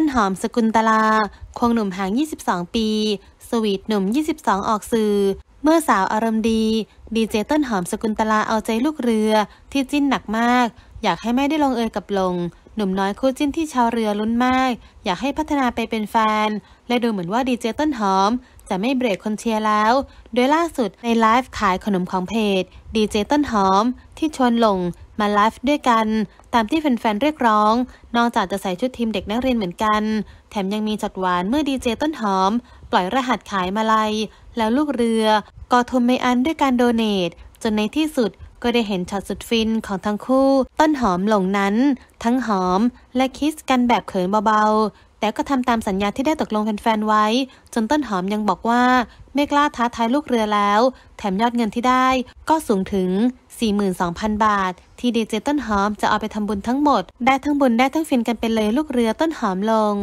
้นหอมสกุลตลา ควงหนุ่มหาง 22 ปี สวีทหนุ่ม 22 ออกสื่อ เมื่อสาวอารมณ์ดี ดีเจต้นหอมสกุลตลาเอาใจลูกเรือที่จิ้นหนักมาก อยากให้แม่ได้ลงเอยกับลง หนุ่มน้อยคู่จิ้นที่ชาวเรือลุ้นมาก อยากให้พัฒนาไปเป็นแฟน และดูเหมือนว่าดีเจต้นหอม จะไม่เบรกคนเชียร์แล้ว โดยล่าสุดในไลฟ์ขายขนมของเพจดีเจต้นหอมที่ชวนลงมาไลฟ์ด้วยกัน ตามที่แฟนๆเรียกร้อง นอกจากจะใส่ชุดทีมเด็กนักเรียนเหมือนกัน แถมยังมีจัดหวานเมื่อดีเจต้นหอม ปล่อยรหัสขายมาลายแล้วลูกเรือกอทุมไมอันด้วยการโดเนท จนในที่สุดก็ได้เห็นช็อตสุดฟินของทั้งคู่ ต้นหอมหลงนั้น ทั้งหอมและคิสกันแบบเขินเบาๆแต่ก็ทำตามสัญญาที่ได้ตกลงแฟนๆไว้ จนต้นหอมยังบอกว่า ไม่กล้าท้าทายลูกเรือแล้ว แถมยอดเงินที่ได้ก็สูงถึง 42,000 บาท ที่ดีเจ ต้นหอมจะเอาไปทำบุญทั้งหมด ได้ทั้งบุญ ได้ทั้งฟินกันไปเลยลูกเรือต้นหอมลง